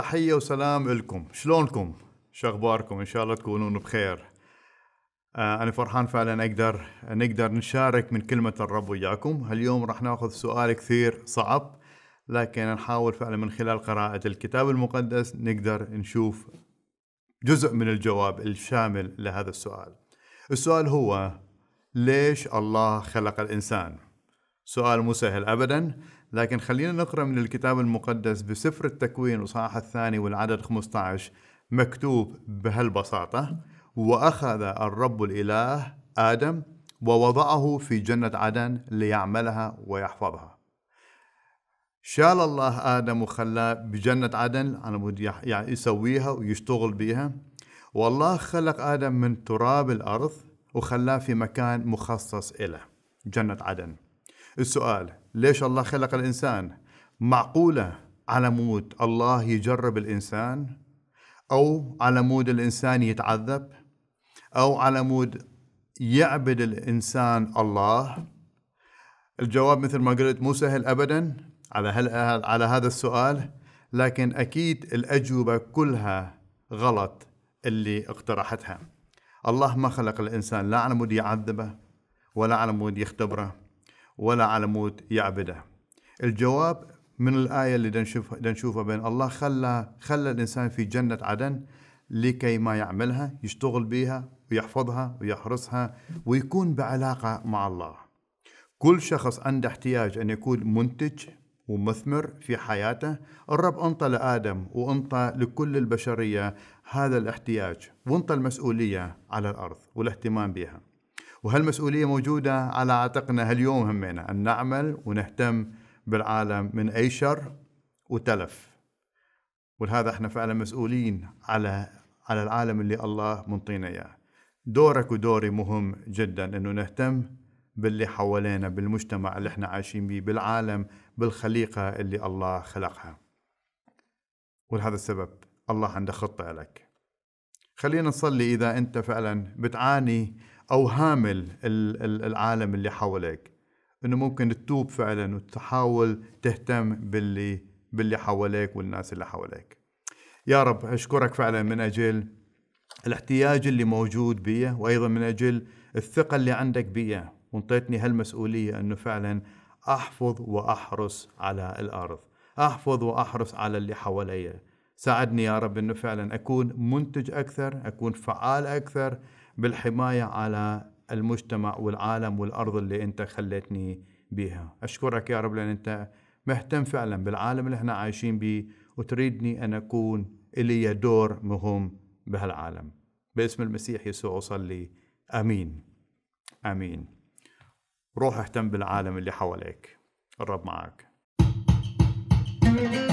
تحية وسلام لكم شلونكم؟ شخباركم؟ إن شاء الله تكونون بخير آه، أنا فرحان فعلا أقدر نقدر نشارك من كلمة الرب وياكم اليوم راح ناخذ سؤال كثير صعب لكن نحاول فعلا من خلال قراءة الكتاب المقدس نقدر نشوف جزء من الجواب الشامل لهذا السؤال السؤال هو ليش الله خلق الإنسان؟ سؤال مو سهل أبدا لكن خلينا نقرأ من الكتاب المقدس بسفر التكوين وصاح الثاني والعدد 15 مكتوب بهالبساطة وأخذ الرب الإله آدم ووضعه في جنة عدن ليعملها ويحفظها شال الله آدم وخلاه بجنة عدن على يعني مود يسويها ويشتغل بيها والله خلق آدم من تراب الأرض وخلاه في مكان مخصص له جنة عدن السؤال ليش الله خلق الإنسان معقولة على مود الله يجرب الإنسان أو على مود الإنسان يتعذب أو على مود يعبد الإنسان الله الجواب مثل ما قلت مو سهل أبدا على, هل على هذا السؤال لكن أكيد الأجوبة كلها غلط اللي اقترحتها الله ما خلق الإنسان لا على مود يعذبه ولا على مود يختبره ولا على موت يعبده الجواب من الآية اللي نشوفها بين الله خلى خلى الإنسان في جنة عدن لكي ما يعملها يشتغل بها ويحفظها ويحرسها ويكون بعلاقة مع الله كل شخص عنده احتياج أن يكون منتج ومثمر في حياته الرب أنطى لآدم وأنطى لكل البشرية هذا الاحتياج وأنطى المسؤولية على الأرض والاهتمام بها وهالمسؤولية موجودة على عاتقنا هاليوم همنا أن نعمل ونهتم بالعالم من أي شر وتلف ولهذا احنا فعلا مسؤولين على على العالم اللي الله منطينا اياه دورك ودوري مهم جدا انه نهتم باللي حوالينا بالمجتمع اللي احنا عايشين به بالعالم بالخليقه اللي الله خلقها ولهذا السبب الله عنده خطه لك خلينا نصلي اذا انت فعلا بتعاني او هامل العالم اللي حواليك انه ممكن تتوب فعلا وتحاول تهتم باللي باللي حواليك والناس اللي حواليك يا رب اشكرك فعلا من اجل الاحتياج اللي موجود بي وايضا من اجل الثقه اللي عندك بي وانطيتني هالمسؤوليه انه فعلا احفظ واحرص على الارض احفظ واحرص على اللي حواليا ساعدني يا رب انه فعلا اكون منتج اكثر اكون فعال اكثر بالحماية على المجتمع والعالم والأرض اللي أنت خليتني بيها أشكرك يا رب لأن أنت مهتم فعلا بالعالم اللي احنا عايشين به وتريدني أن أكون إلي دور مهم بهالعالم باسم المسيح يسوع أصلي أمين أمين روح اهتم بالعالم اللي حواليك الرب معك thank you